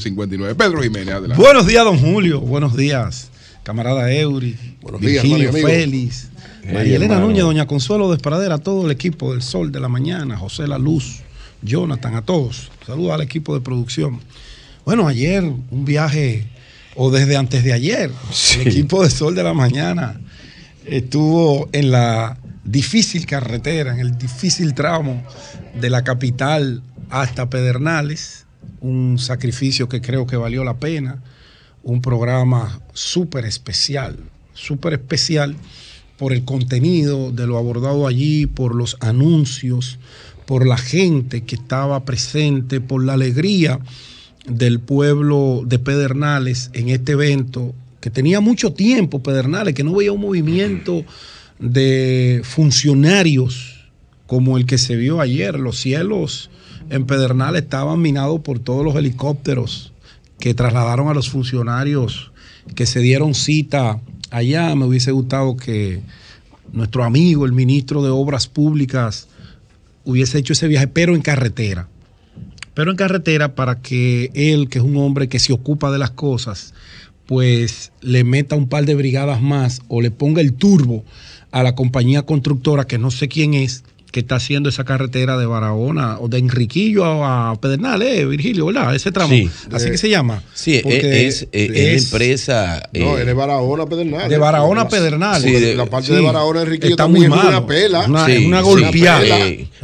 59. Pedro Jiménez, adelante. Buenos días, don Julio. Buenos días, camarada Eury. Buenos días, Félix. María Elena Núñez, doña Consuelo Despradera, todo el equipo del Sol de la Mañana, José La Luz, Jonathan, a todos. Saludos al equipo de producción. Bueno, ayer un viaje, o desde antes de ayer, el equipo de Sol de la Mañana estuvo en la difícil carretera, en el difícil tramo de la capital hasta Pedernales un sacrificio que creo que valió la pena, un programa súper especial, súper especial por el contenido de lo abordado allí, por los anuncios, por la gente que estaba presente, por la alegría del pueblo de Pedernales en este evento, que tenía mucho tiempo Pedernales, que no veía un movimiento de funcionarios como el que se vio ayer, los cielos en Pedernal estaban minados por todos los helicópteros que trasladaron a los funcionarios que se dieron cita allá. Me hubiese gustado que nuestro amigo, el ministro de Obras Públicas, hubiese hecho ese viaje, pero en carretera. Pero en carretera para que él, que es un hombre que se ocupa de las cosas, pues le meta un par de brigadas más o le ponga el turbo a la compañía constructora, que no sé quién es, que está haciendo esa carretera de Barahona o de Enriquillo a, Pedernal, eh, Virgilio, ¿verdad? Ese tramo. Así que se llama. Sí, e- e- es, empresa. no, eh, es de Barahona a Pedernal. De Barahona Pedernal. la parte de Barahona a Enriquillo está muy mal. Es una pela. golpeada.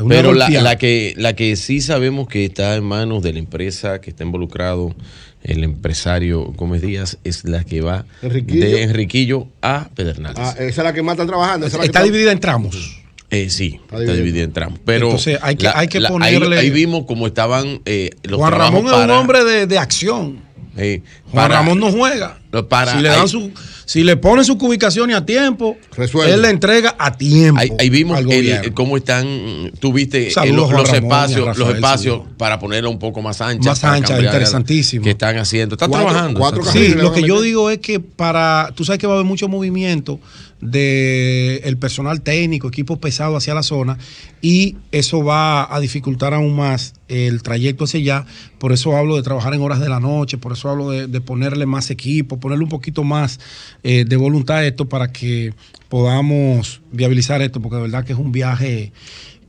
pero La, que, la que sí sabemos que está en manos de la empresa que está involucrado el empresario Gómez Díaz es la que va de Enriquillo a Pedernales. Ah, esa es la que más está trabajando. está dividida en tramos. Eh, sí, está, está dividido en tramos. Pero Entonces hay que, hay que ponerle. ahí, vimos cómo estaban eh, los Juan Ramón es un hombre de, de acción. Juan Ramón no juega si, le dan su, si le ponen sus y a tiempo, él la entrega a tiempo. Ahí, vimos cómo están, tuviste eh, los, los espacios, los espacios para ponerlo un poco más ancha. Más ancha, interesantísimo. Que están haciendo, están trabajando. sí, lo que yo digo es que para, tú sabes que va a haber mucho movimiento del el personal técnico, equipo pesado hacia la zona, y eso va a dificultar aún más el trayecto hacia allá. Por eso hablo de trabajar en horas de la noche, por eso hablo de, de ponerle más equipo ponerle un poquito más eh, de voluntad a esto para que podamos viabilizar esto, porque de verdad que es un viaje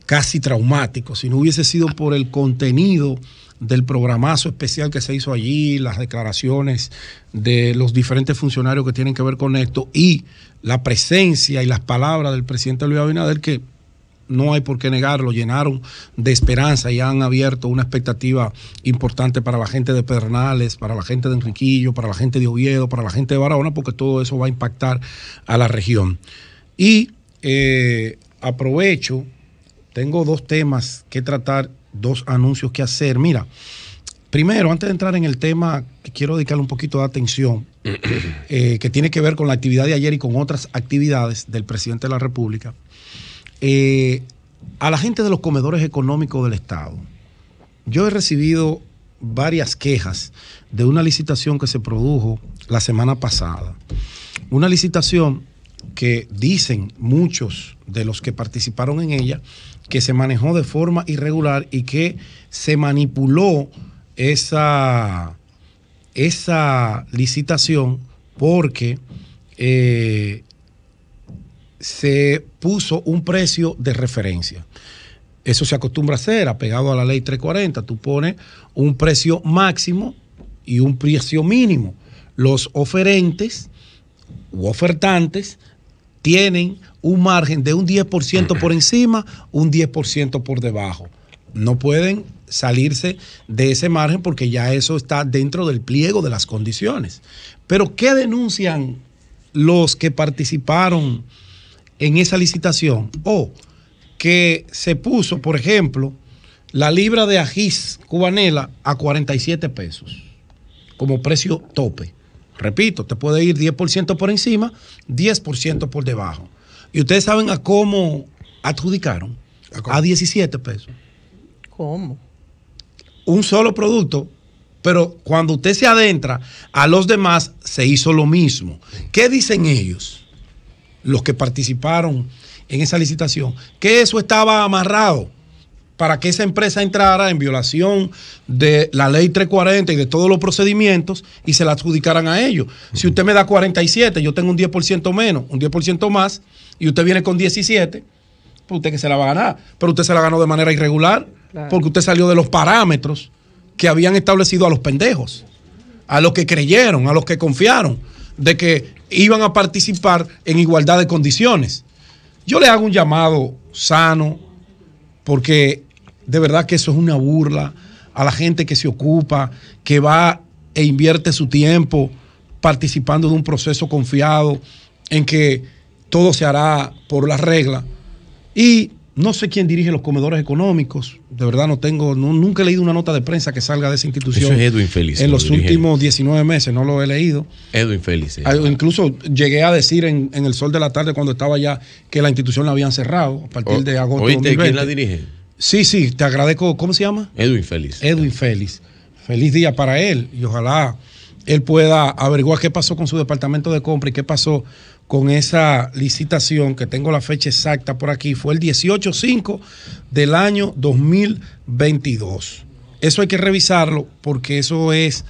casi traumático. Si no hubiese sido por el contenido del programazo especial que se hizo allí, las declaraciones de los diferentes funcionarios que tienen que ver con esto y la presencia y las palabras del presidente Luis Abinader, que no hay por qué negarlo, llenaron de esperanza y han abierto una expectativa importante para la gente de Pedernales, para la gente de Enriquillo, para la gente de Oviedo, para la gente de Barahona, porque todo eso va a impactar a la región. Y eh, aprovecho, tengo dos temas que tratar, dos anuncios que hacer. Mira, primero, antes de entrar en el tema, quiero dedicarle un poquito de atención, eh, que tiene que ver con la actividad de ayer y con otras actividades del presidente de la República. Eh, a la gente de los comedores económicos del Estado, yo he recibido varias quejas de una licitación que se produjo la semana pasada. Una licitación que dicen muchos de los que participaron en ella que se manejó de forma irregular y que se manipuló esa, esa licitación porque eh, se puso un precio de referencia. Eso se acostumbra a hacer, apegado a la ley 340. Tú pones un precio máximo y un precio mínimo. Los oferentes u ofertantes tienen un margen de un 10% por encima, un 10% por debajo. No pueden salirse de ese margen porque ya eso está dentro del pliego de las condiciones. Pero ¿qué denuncian los que participaron? en esa licitación o que se puso, por ejemplo, la libra de ajís cubanela a 47 pesos como precio tope. Repito, te puede ir 10% por encima, 10% por debajo. Y ustedes saben a cómo adjudicaron. ¿A, a 17 pesos. ¿Cómo? Un solo producto pero cuando usted se adentra a los demás, se hizo lo mismo. ¿Qué dicen ellos? los que participaron en esa licitación, que eso estaba amarrado para que esa empresa entrara en violación de la ley 340 y de todos los procedimientos y se la adjudicaran a ellos. Si usted me da 47, yo tengo un 10% menos, un 10% más, y usted viene con 17, pues usted que se la va a ganar. Pero usted se la ganó de manera irregular, porque usted salió de los parámetros que habían establecido a los pendejos, a los que creyeron, a los que confiaron de que iban a participar en igualdad de condiciones. Yo le hago un llamado sano, porque de verdad que eso es una burla a la gente que se ocupa, que va e invierte su tiempo participando de un proceso confiado en que todo se hará por las reglas. Y no sé quién dirige los comedores económicos. De verdad no tengo, nunca he leído una nota de prensa que salga de esa institución. Eso es Edwin Félix. En los últimos 19 meses no lo he leído. Edwin Félix. Ah, incluso llegué a decir en, el sol de la tarde cuando estaba ya que la institución la habían cerrado a partir de agosto. Oíste, 2020. ¿quién la dirige? Sí, sí, te agradezco. ¿Cómo se llama? Edwin Félix. Edwin Félix. Feliz día para él y ojalá él pueda averiguar qué pasó con su departamento de compra y qué pasó con esa licitación, que tengo la fecha exacta por aquí, fue el 18-5 del año 2022. Eso hay que revisarlo porque eso es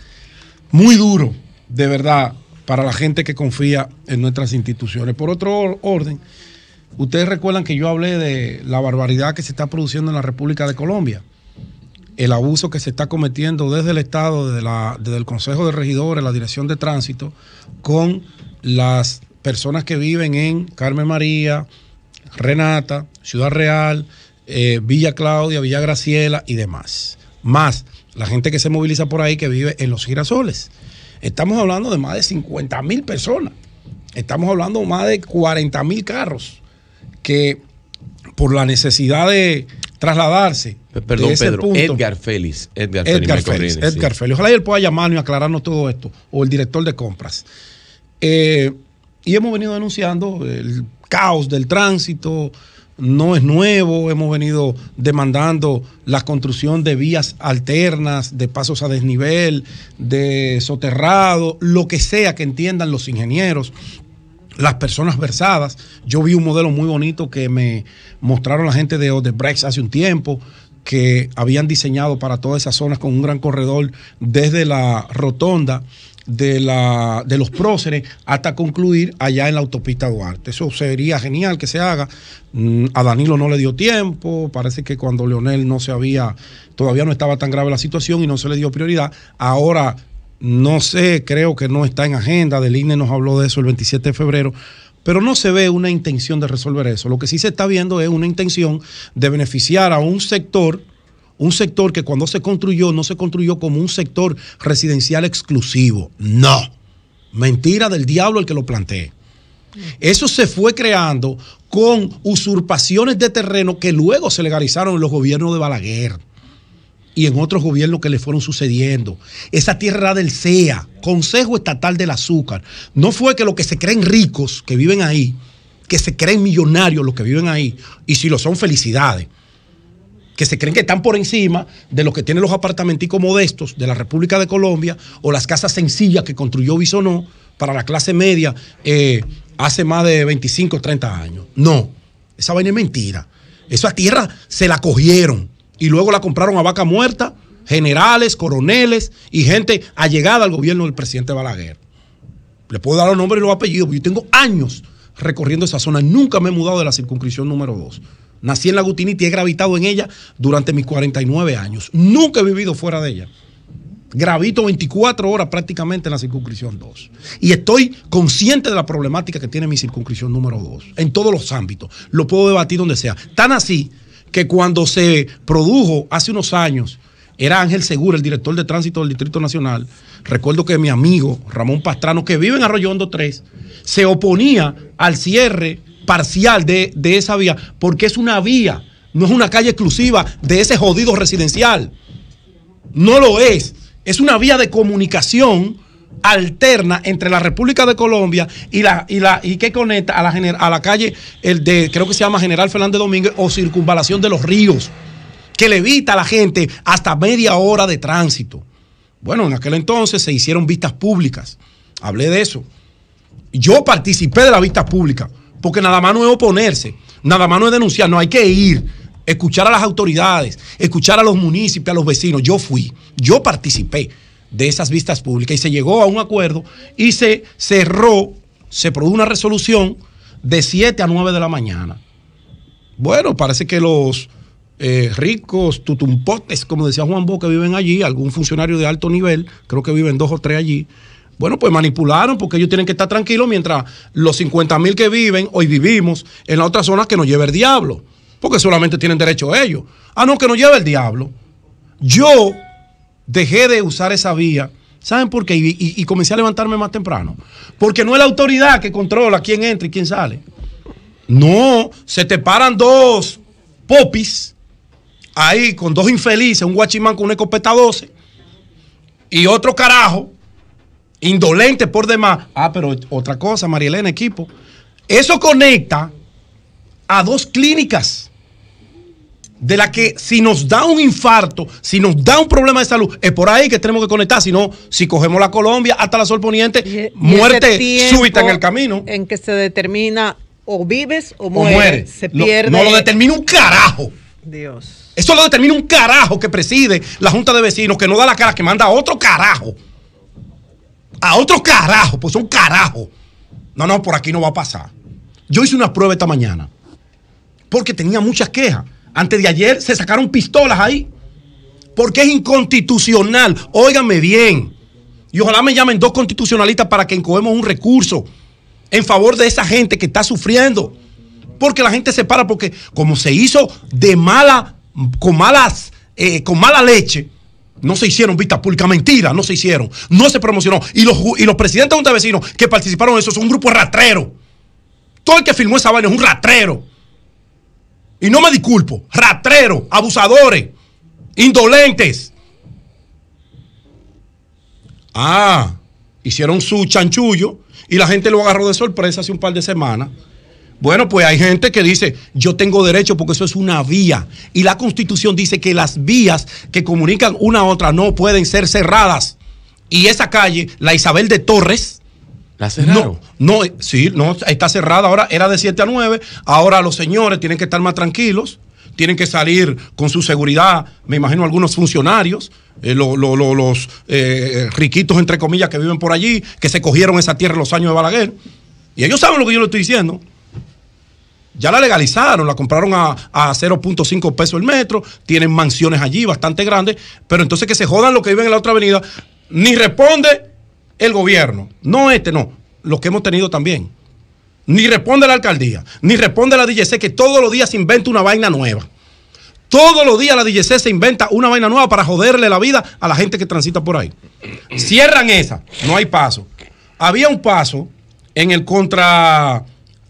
muy duro, de verdad, para la gente que confía en nuestras instituciones. Por otro orden, ustedes recuerdan que yo hablé de la barbaridad que se está produciendo en la República de Colombia, el abuso que se está cometiendo desde el Estado, desde, desde el Consejo de Regidores, la Dirección de Tránsito, con las personas que viven en Carmen María, Renata, Ciudad Real, eh, Villa Claudia, Villa Graciela y demás. Más la gente que se moviliza por ahí que vive en los girasoles. Estamos hablando de más de 50 mil personas. Estamos hablando más de 40 mil carros que por la necesidad de trasladarse. Perdón, Pedro. Edgar Félix. Edgar, Félix. Edgar Félix. Ojalá él pueda llamarnos y aclararnos todo esto. O el director de compras. Eh, y hemos venido denunciando el caos del tránsito, no es nuevo, hemos venido demandando la construcción de vías alternas, de pasos a desnivel, de soterrado, lo que sea que entiendan los ingenieros, las personas versadas. Yo vi un modelo muy bonito que me mostraron la gente de Odebrecht hace un tiempo, que habían diseñado para todas esas zonas con un gran corredor desde la rotonda de, la, de los próceres hasta concluir allá en la autopista Duarte. Eso sería genial que se haga. Mm, a Danilo no le dio tiempo, parece que cuando Leonel no se había, todavía no estaba tan grave la situación y no se le dio prioridad. Ahora, no sé, creo que no está en agenda, del INE nos habló de eso el 27 de febrero pero no se ve una intención de resolver eso. Lo que sí se está viendo es una intención de beneficiar a un sector un sector que cuando se construyó no se construyó como un sector residencial exclusivo. No. Mentira del diablo el que lo plantee. Eso se fue creando con usurpaciones de terreno que luego se legalizaron en los gobiernos de Balaguer y en otros gobiernos que le fueron sucediendo. Esa tierra del CEA, Consejo Estatal del Azúcar. No fue que los que se creen ricos, que viven ahí, que se creen millonarios los que viven ahí, y si lo son, felicidades que se creen que están por encima de lo que tienen los apartamenticos modestos de la República de Colombia o las casas sencillas que construyó Bisonó para la clase media eh, hace más de 25 o 30 años. No, esa vaina es mentira. Esa tierra se la cogieron y luego la compraron a vaca muerta generales, coroneles y gente allegada al gobierno del presidente Balaguer. Le puedo dar los nombres y los apellidos, porque yo tengo años recorriendo esa zona, nunca me he mudado de la circunscripción número 2. Nací en la Gutinita y he gravitado en ella durante mis 49 años. Nunca he vivido fuera de ella. Gravito 24 horas prácticamente en la circunscripción 2. Y estoy consciente de la problemática que tiene mi circunscripción número 2 en todos los ámbitos. Lo puedo debatir donde sea. Tan así que cuando se produjo hace unos años, era Ángel Segura, el director de tránsito del Distrito Nacional. Recuerdo que mi amigo Ramón Pastrano, que vive en Arroyondo 3, se oponía al cierre parcial de, esa vía, porque es una vía, no es una calle exclusiva de ese jodido residencial. No lo es. Es una vía de comunicación alterna entre la República de Colombia y la y que conecta a la a la calle el de creo que se llama General Fernández Domínguez o circunvalación de los ríos que le evita a la gente hasta media hora de tránsito. Bueno, en aquel entonces se hicieron vistas públicas. Hablé de eso. Yo participé de la vista pública porque nada más no es oponerse, nada más no es denunciar, no hay que ir, escuchar a las autoridades, escuchar a los municipios, a los vecinos. Yo fui, yo participé de esas vistas públicas y se llegó a un acuerdo y se cerró, se produjo una resolución de 7 a 9 de la mañana. Bueno, parece que los eh, ricos, tutumpotes, como decía Juan Bo, que viven allí, algún funcionario de alto nivel, creo que viven dos o tres allí, bueno, pues manipularon porque ellos tienen que estar tranquilos mientras los 50 mil que viven, hoy vivimos, en la otra zona que nos lleve el diablo. Porque solamente tienen derecho a ellos. Ah, no, que nos lleve el diablo. Yo dejé de usar esa vía. ¿Saben por qué? Y, comencé a levantarme más temprano. Porque no es la autoridad que controla quién entra y quién sale. No, se te paran dos popis ahí con dos infelices, un guachimán con una escopeta 12 y otro carajo indolente por demás. Ah, pero otra cosa, María Elena, equipo. Eso conecta a dos clínicas de la que si nos da un infarto, si nos da un problema de salud, es por ahí que tenemos que conectar, si no, si cogemos la Colombia hasta la Sol Poniente, e- muerte súbita en el camino. En que se determina o vives o mueres, muere. se pierde. No, lo determina un carajo. Dios. Eso lo determina un carajo que preside la Junta de Vecinos, que no da la cara, que manda otro carajo a otro carajo, pues son carajos. No, no, por aquí no va a pasar. Yo hice una prueba esta mañana porque tenía muchas quejas. Antes de ayer se sacaron pistolas ahí porque es inconstitucional. Óigame bien. Y ojalá me llamen dos constitucionalistas para que encogemos un recurso en favor de esa gente que está sufriendo. Porque la gente se para, porque como se hizo de mala, con malas, eh, con mala leche, no se hicieron vista públicas, mentira, no se hicieron, no se promocionó. Y los, y los presidentes de un de que participaron en eso son un grupo ratrero Todo el que firmó esa vaina es un ratrero. Y no me disculpo, ratrero abusadores, indolentes. Ah, hicieron su chanchullo y la gente lo agarró de sorpresa hace un par de semanas. Bueno, pues hay gente que dice, yo tengo derecho porque eso es una vía. Y la constitución dice que las vías que comunican una a otra no pueden ser cerradas. Y esa calle, la Isabel de Torres, ¿La cerraron? No, no, sí, no, está cerrada ahora, era de 7 a 9, ahora los señores tienen que estar más tranquilos, tienen que salir con su seguridad, me imagino algunos funcionarios, eh, los eh, riquitos, entre comillas, que viven por allí, que se cogieron esa tierra en los años de Balaguer, y ellos saben lo que yo les estoy diciendo. Ya la legalizaron, la compraron a, 0.5 pesos el metro, tienen mansiones allí bastante grandes, pero entonces que se jodan los que viven en la otra avenida, ni responde el gobierno, no este, no, los que hemos tenido también. Ni responde la alcaldía, ni responde la DGC, que todos los días se inventa una vaina nueva. Todos los días la DGC se inventa una vaina nueva para joderle la vida a la gente que transita por ahí. Cierran esa, no hay paso. Había un paso en el contra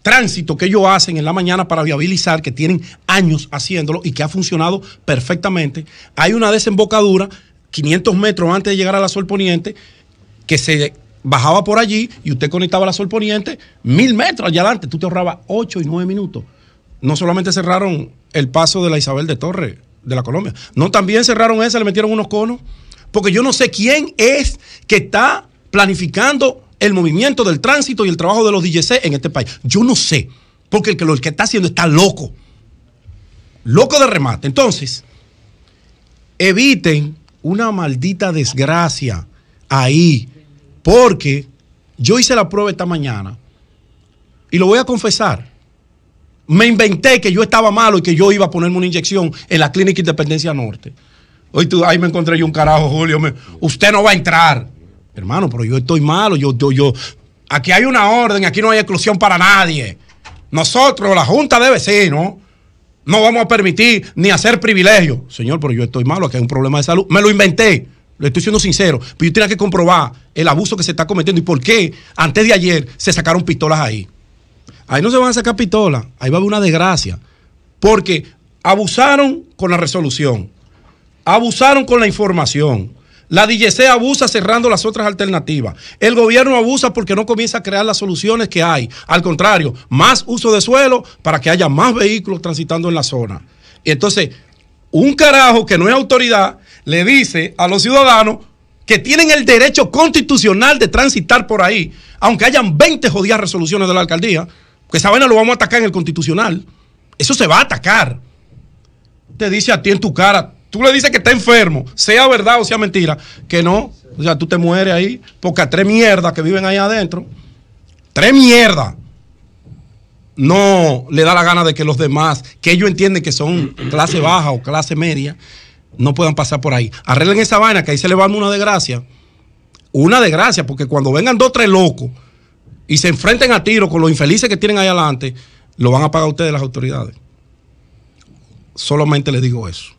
tránsito que ellos hacen en la mañana para viabilizar, que tienen años haciéndolo y que ha funcionado perfectamente. Hay una desembocadura 500 metros antes de llegar a la Sol Poniente que se bajaba por allí y usted conectaba a la Sol Poniente mil metros allá adelante. Tú te ahorrabas ocho y nueve minutos. No solamente cerraron el paso de la Isabel de Torre, de la Colombia, no, también cerraron esa, le metieron unos conos. Porque yo no sé quién es que está planificando el movimiento del tránsito y el trabajo de los DJC en este país. Yo no sé, porque el que lo que está haciendo está loco. Loco de remate. Entonces, eviten una maldita desgracia ahí, porque yo hice la prueba esta mañana y lo voy a confesar. Me inventé que yo estaba malo y que yo iba a ponerme una inyección en la Clínica Independencia Norte. Hoy tú, ahí me encontré yo un carajo, Julio. usted no va a entrar hermano, pero yo estoy malo, yo, yo, aquí hay una orden, aquí no hay exclusión para nadie. Nosotros, la Junta de Vecinos, no vamos a permitir ni hacer privilegios. Señor, pero yo estoy malo, aquí hay un problema de salud. Me lo inventé, lo estoy siendo sincero, pero yo tenía que comprobar el abuso que se está cometiendo y por qué antes de ayer se sacaron pistolas ahí. Ahí no se van a sacar pistolas, ahí va a haber una desgracia. Porque abusaron con la resolución, abusaron con la información la DGC abusa cerrando las otras alternativas. El gobierno abusa porque no comienza a crear las soluciones que hay. Al contrario, más uso de suelo para que haya más vehículos transitando en la zona. Y entonces, un carajo que no es autoridad le dice a los ciudadanos que tienen el derecho constitucional de transitar por ahí, aunque hayan 20 jodidas resoluciones de la alcaldía, que esa vaina lo vamos a atacar en el constitucional. Eso se va a atacar. Te dice a ti en tu cara, tú le dices que está enfermo, sea verdad o sea mentira, que no. O sea, tú te mueres ahí, porque a tres mierdas que viven ahí adentro, tres mierdas, no le da la gana de que los demás, que ellos entienden que son clase baja o clase media, no puedan pasar por ahí. Arreglen esa vaina, que ahí se le va una desgracia. Una desgracia, porque cuando vengan dos, tres locos y se enfrenten a tiro con los infelices que tienen ahí adelante, lo van a pagar ustedes las autoridades. Solamente les digo eso.